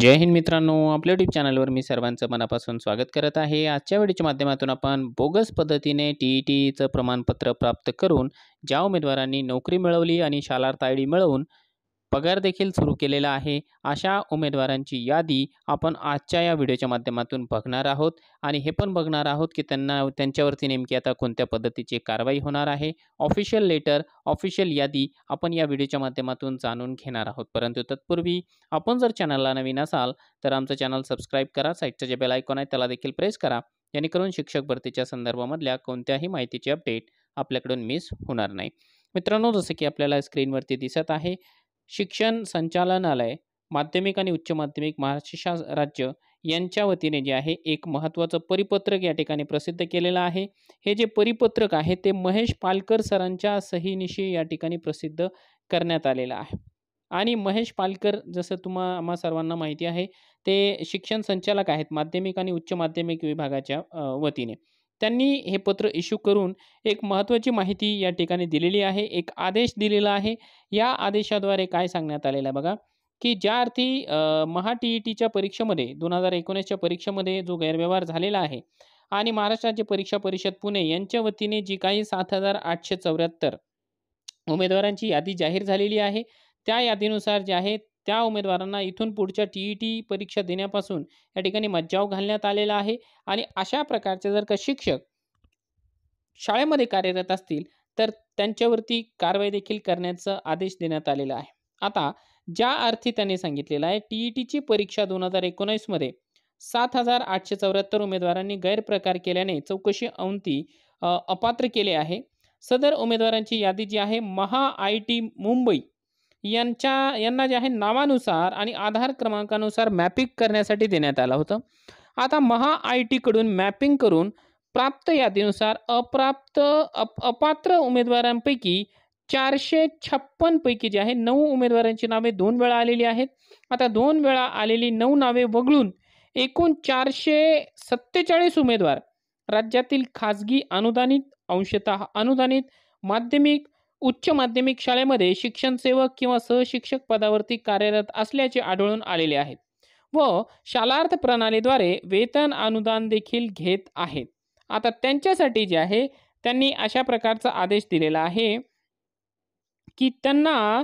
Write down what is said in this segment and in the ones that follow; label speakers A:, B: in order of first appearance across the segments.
A: जय हिंद मित्रांनो आपल्या यूट्यूब चॅनलवर मी सर्वांचं मनापासून स्वागत करत आहे आजच्या व्हिडिओच्या माध्यमातून आपण बोगस पद्धतीने टी ई e टीचं प्रमाणपत्र प्राप्त करून ज्या उमेदवारांनी नोकरी मिळवली आणि शालार्थ आय मिळवून पगार देखील सुरू केलेला आहे अशा उमेदवारांची यादी आपण आजच्या या व्हिडिओच्या माध्यमातून बघणार आहोत आणि हे पण बघणार आहोत की त्यांना त्यांच्यावरती नेमकी आता कोणत्या पद्धतीची कारवाई होणार आहे ऑफिशियल लेटर ऑफिशियल यादी आपण या व्हिडिओच्या माध्यमातून जाणून घेणार आहोत परंतु तत्पूर्वी आपण जर चॅनलला नवीन असाल तर आमचं चॅनल सबस्क्राईब करा साईडचं जे बेल आयकॉन आहे त्याला देखील प्रेस करा जेणेकरून शिक्षक भरतीच्या संदर्भामधल्या कोणत्याही माहितीची अपडेट आपल्याकडून मिस होणार नाही मित्रांनो जसं की आपल्याला स्क्रीनवरती दिसत आहे शिक्षण संचालनालय माध्यमिक आणि उच्च माध्यमिक महाराष्ट्र शा राज्य यांच्या वतीने जे आहे एक महत्त्वाचं परिपत्रक या ठिकाणी प्रसिद्ध केलेलं आहे हे जे परिपत्रक आहे ते महेश पालकर सरांच्या सहीनिशी या ठिकाणी प्रसिद्ध करण्यात आलेलं आहे आणि महेश पालकर जसं तुम्हा आम्हा सर्वांना माहिती आहे ते शिक्षण संचालक आहेत माध्यमिक आणि उच्च माध्यमिक विभागाच्या वतीने त्यांनी हे पत्र इश्यू करून एक महत्त्वाची माहिती या ठिकाणी दिलेली आहे एक आदेश दिलेला आहे या आदेशाद्वारे काय सांगण्यात आलेलं आहे बघा की ज्या अर्थी महा टी ई e टीच्या परीक्षेमध्ये दोन हजार एकोणीसच्या परीक्षेमध्ये जो गैरव्यवहार झालेला आहे आणि राज्य परीक्षा परिषद पुणे यांच्या वतीने जी काही सात हजार आठशे चौऱ्याहत्तर उमेदवारांची यादी जाहीर झालेली आहे त्या यादीनुसार जे आहे त्या उमेदवारांना इथून पुढच्या टी ई टी परीक्षा देण्यापासून या ठिकाणी मज्जाव घालण्यात आलेला आहे आणि अशा प्रकारचे जर का शिक्षक शाळेमध्ये कार्यरत असतील तर त्यांच्यावरती कारवाई देखील करण्याचा आदेश देण्यात आलेला आहे आता ज्या अर्थी त्यांनी सांगितलेलं आहे टी ई टीची परीक्षा दोन हजार एकोणीसमध्ये सात हजार आठशे चौऱ्याहत्तर उमेदवारांनी गैरप्रकार केल्याने चौकशी अंती अपात्र केले आहे सदर उमेदवारांची यादी जी आहे महा आय टी मुंबई यांच्या यांना जे आहे नावानुसार आणि आधार क्रमांकानुसार मॅपिंग करण्यासाठी देण्यात आला होतं आता महा आय टीकडून मॅपिंग करून प्राप्त यादीनुसार अप्राप्त अप अपात्र उमेदवारांपैकी चारशे छप्पनपैकी जे आहे नऊ उमेदवारांची नावे दोन वेळा आलेली आहेत आता दोन वेळा आलेली नऊ नावे वगळून एकूण चारशे सत्तेचाळीस उमेदवार राज्यातील खाजगी अनुदानित अंशत अनुदानित माध्यमिक उच्च माध्यमिक शाळेमध्ये शिक्षण सेवक किंवा सहशिक्षक पदावरती कार्यरत असल्याचे आढळून आलेले आहेत व शालार्थ प्रणालीद्वारे वेतन अनुदान देखील घेत आहेत आता त्यांच्यासाठी जे आहे त्यांनी अशा प्रकारचा आदेश दिलेला आहे की त्यांना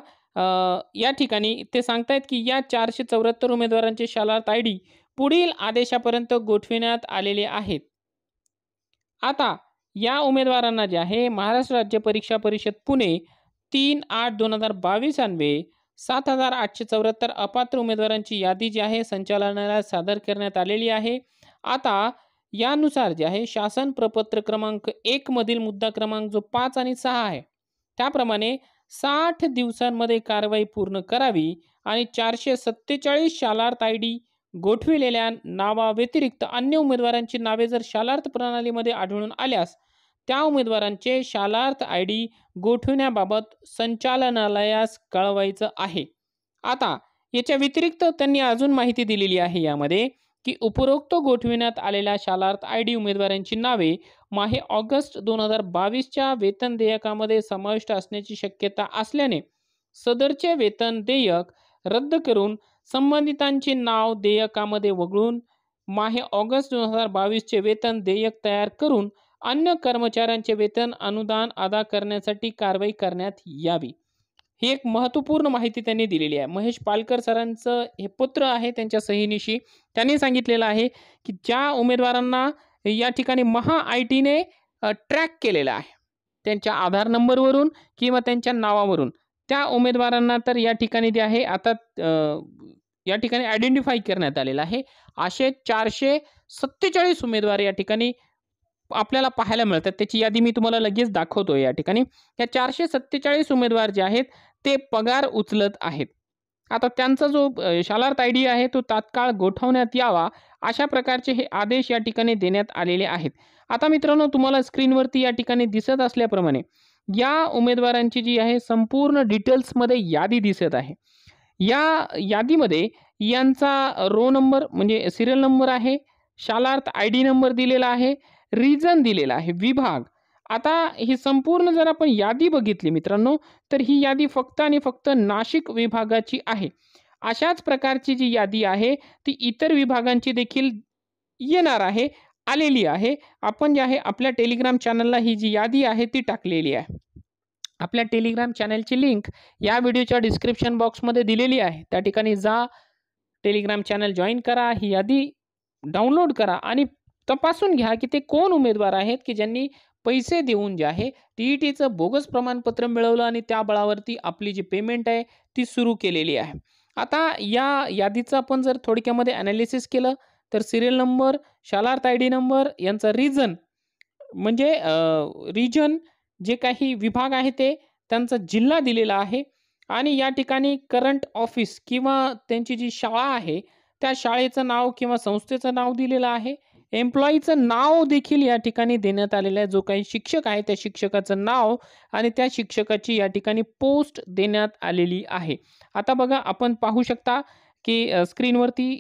A: या ठिकाणी ते सांगतायत की या चारशे चौऱ्याहत्तर उमेदवारांचे शालार्थ आय डी पुढील आदेशापर्यंत गोठविण्यात आलेले आहेत आता या उमेदवारांना जे आहे महाराष्ट्र राज्य परीक्षा परिषद पुणे तीन आठ दोन हजार बावीस अन्वे सात हजार आठशे चौऱ्याहत्तर अपात्र उमेदवारांची यादी जी आहे संचालनालयात सादर करण्यात आलेली आहे आता यानुसार जे आहे शासन प्रपत्र क्रमांक एकमधील मुद्दा क्रमांक जो पाच आणि सहा आहे त्याप्रमाणे साठ दिवसांमध्ये कारवाई पूर्ण करावी आणि चारशे सत्तेचाळीस शालार्थ आय डी गोठविलेल्या नावाव्यतिरिक्त अन्य उमेदवारांची नावे जर शालार्थ प्रणालीमध्ये आढळून आल्यास त्या उमेदवारांचे शालार्थ आय डी गोठविण्याबाबत संचालनालयास कळवायचं आहे आता याच्या व्यतिरिक्त त्यांनी अजून माहिती दिलेली आहे यामध्ये की उपरोक्त गोठविण्यात आलेल्या शालार्थ आय डी उमेदवारांची नावे माहे ऑगस्ट दोन हजार बावीसच्या वेतन देयकामध्ये समाविष्ट असण्याची शक्यता असल्याने सदरचे वेतन देयक रद्द करून संबंधितांचे नाव देयकामध्ये वगळून माहे ऑगस्ट दोन हजार बावीसचे वेतन देयक तयार करून अन्य कर्मचाऱ्यांचे वेतन अनुदान अदा करण्यासाठी कारवाई करण्यात यावी ही एक महत्त्वपूर्ण माहिती त्यांनी दिलेली आहे महेश पालकर सरांचं हे पुत्र आहे त्यांच्या सहिनीशी त्यांनी सांगितलेलं आहे की ज्या उमेदवारांना या ठिकाणी महा आय टीने ट्रॅक केलेला आहे त्यांच्या आधार नंबरवरून किंवा त्यांच्या नावावरून त्या उमेदवारांना तर या ठिकाणी जे आहे आता या ठिकाणी आयडेंटिफाय करण्यात आलेला आहे असे चारशे सत्तेचाळीस उमेदवार या ठिकाणी आपल्याला पाहायला मिळतात त्याची यादी मी तुम्हाला लगेच दाखवतो या ठिकाणी या चारशे सत्तेचाळीस उमेदवार जे आहेत ते पगार उचलत आहेत आता त्यांचा जो शालार्थ आय डी आहे तो तात्काळ गोठवण्यात यावा अशा प्रकारचे हे आदेश या ठिकाणी देण्यात आलेले आहेत आता मित्रांनो तुम्हाला स्क्रीनवरती या ठिकाणी दिसत असल्याप्रमाणे या उमेदवारांची जी आहे संपूर्ण डिटेल्समध्ये यादी दिसत आहे या यादीमध्ये यांचा रो नंबर म्हणजे सिरियल नंबर आहे शालार्थ आय डी नंबर दिलेला आहे रीजन दिलेला आहे विभाग आता ही संपूर्ण जर आपण यादी बघितली मित्रांनो तर ही यादी फक्त आणि फक्त नाशिक विभागाची आहे अशाच प्रकारची जी यादी आहे ती इतर विभागांची देखील येणार आहे आलेली आहे आपण जे आहे आपल्या टेलिग्राम चॅनलला ही जी यादी आहे ती टाकलेली आहे आपल्या टेलिग्राम चॅनलची लिंक या व्हिडिओच्या डिस्क्रिप्शन बॉक्समध्ये दिलेली आहे त्या ठिकाणी जा टेलिग्राम चॅनल जॉईन करा ही यादी डाउनलोड करा आणि तपासून घ्या की ते कोण उमेदवार आहेत की ज्यांनी पैसे देऊन जे आहे टी ई टीचं बोगस प्रमाणपत्र मिळवलं आणि त्या बळावरती आपली जी पेमेंट आहे ती सुरू केलेली आहे आता या यादीचं आपण जर थोडक्यामध्ये ॲनालिसिस केलं तर serial number Shalarth I D number यांचा रिजन म्हणजे रिजन जे काही विभाग आहे ते त्यांचा जिल्हा दिलेला आहे आणि या ठिकाणी करंट ऑफिस किंवा त्यांची जी शाळा आहे त्या शाळेचं नाव किंवा संस्थेचं नाव दिलेलं आहे एम्प्लॉईचं नाव देखील या ठिकाणी देण्यात आलेलं आहे जो काही शिक्षक आहे त्या शिक्षकाचं नाव आणि त्या शिक्षकाची या ठिकाणी पोस्ट देण्यात आलेली आहे आता बघा आपण पाहू शकता की स्क्रीनवरती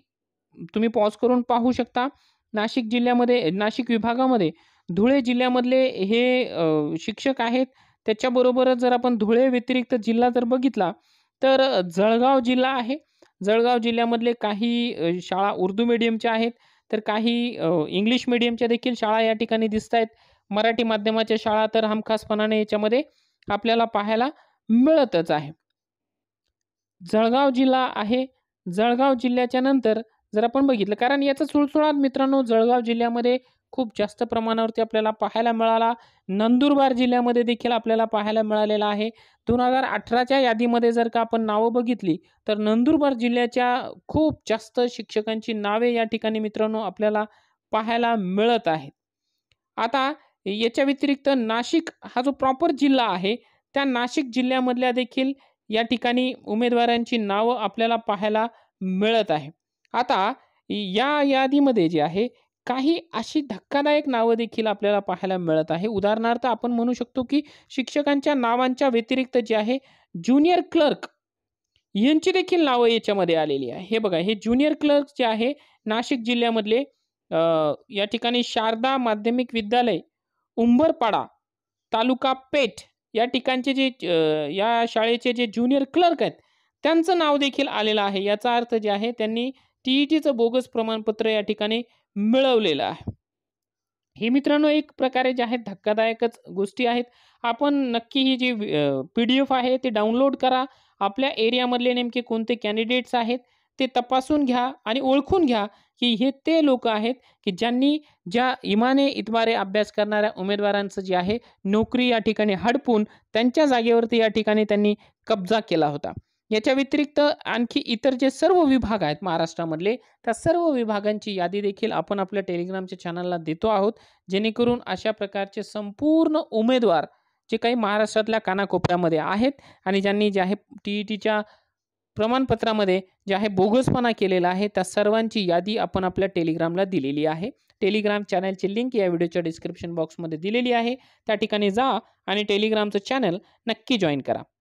A: तुम्ही पॉज करून पाहू शकता नाशिक जिल्ह्यामध्ये नाशिक विभागामध्ये धुळे जिल्ह्यामधले हे शिक्षक आहेत त्याच्याबरोबरच जर आपण धुळे व्यतिरिक्त जिल्हा जर बघितला तर जळगाव जिल्हा आहे जळगाव जिल्ह्यामधले काही शाळा उर्दू मिडियमच्या आहेत तर काही इंग्लिश मिडियमच्या देखील शाळा या ठिकाणी दिसत आहेत मराठी माध्यमाच्या शाळा तर हमखासपणाने याच्यामध्ये आपल्याला पाहायला मिळतच आहे जळगाव जिल्हा आहे जळगाव जिल्ह्याच्या नंतर जर आपण बघितलं कारण याचा सुळसुळात मित्रांनो जळगाव जिल्ह्यामध्ये खूप जास्त प्रमाणावरती आपल्याला पाहायला मिळाला नंदुरबार जिल्ह्यामध्ये देखील आपल्याला पाहायला मिळालेला आहे दोन हजार अठराच्या यादीमध्ये जर का आपण नावं बघितली तर नंदुरबार जिल्ह्याच्या खूप जास्त शिक्षकांची नावे या ठिकाणी मित्रांनो आपल्याला पाहायला मिळत आहेत आता याच्या व्यतिरिक्त नाशिक हा जो प्रॉपर जिल्हा आहे त्या नाशिक जिल्ह्यामधल्या देखील या ठिकाणी उमेदवारांची नावं आपल्याला पाहायला मिळत आहे आता या यादीमध्ये जे आहे काही अशी धक्कादायक नावं देखील आपल्याला पाहायला मिळत आहे उदाहरणार्थ आपण म्हणू शकतो की शिक्षकांच्या नावांच्या व्यतिरिक्त जे आहे ज्युनियर क्लर्क यांची देखील नावं याच्यामध्ये आलेली आहे हे बघा हे ज्युनियर क्लर्क जे आहे नाशिक जिल्ह्यामधले या ठिकाणी शारदा माध्यमिक विद्यालय उंबरपाडा तालुका पेठ या ठिकाणचे जे या शाळेचे जे ज्युनियर क्लर्क आहेत त्यांचं नाव देखील आलेलं आहे याचा अर्थ जे आहे त्यांनी टीईटीचं e बोगस प्रमाणपत्र या ठिकाणी मिळवलेलं आहे हे मित्रांनो एक प्रकारे जे आहेत धक्कादायकच गोष्टी आहेत आपण नक्की ही जी पी डी एफ आहे ते डाउनलोड करा आपल्या एरियामधले नेमके कोणते कॅन्डिडेट्स आहेत ते तपासून घ्या आणि ओळखून घ्या की हे ते लोक आहेत की ज्यांनी ज्या इमाने इतमारे अभ्यास करणाऱ्या उमेदवारांचं जे आहे नोकरी या ठिकाणी हडपून त्यांच्या जागेवरती या ठिकाणी त्यांनी कब्जा केला होता याच्या व्यतिरिक्त आणखी इतर जे सर्व विभाग आहेत महाराष्ट्रामधले त्या सर्व विभागांची यादी देखील आपण आपल्या टेलिग्रामच्या चॅनलला देतो आहोत जेणेकरून अशा प्रकारचे संपूर्ण उमेदवार जे काही महाराष्ट्रातल्या कानाकोपऱ्यामध्ये आहेत आणि ज्यांनी जे आहे टी ई टीच्या प्रमाणपत्रामध्ये जे आहे बोगसपणा केलेला आहे त्या सर्वांची यादी आपण आपल्या टेलिग्रामला दिलेली आहे टेलिग्राम चॅनलची लिंक या व्हिडिओच्या डिस्क्रिप्शन बॉक्समध्ये दिलेली आहे त्या ठिकाणी जा आणि टेलिग्रामचं चॅनल नक्की जॉईन करा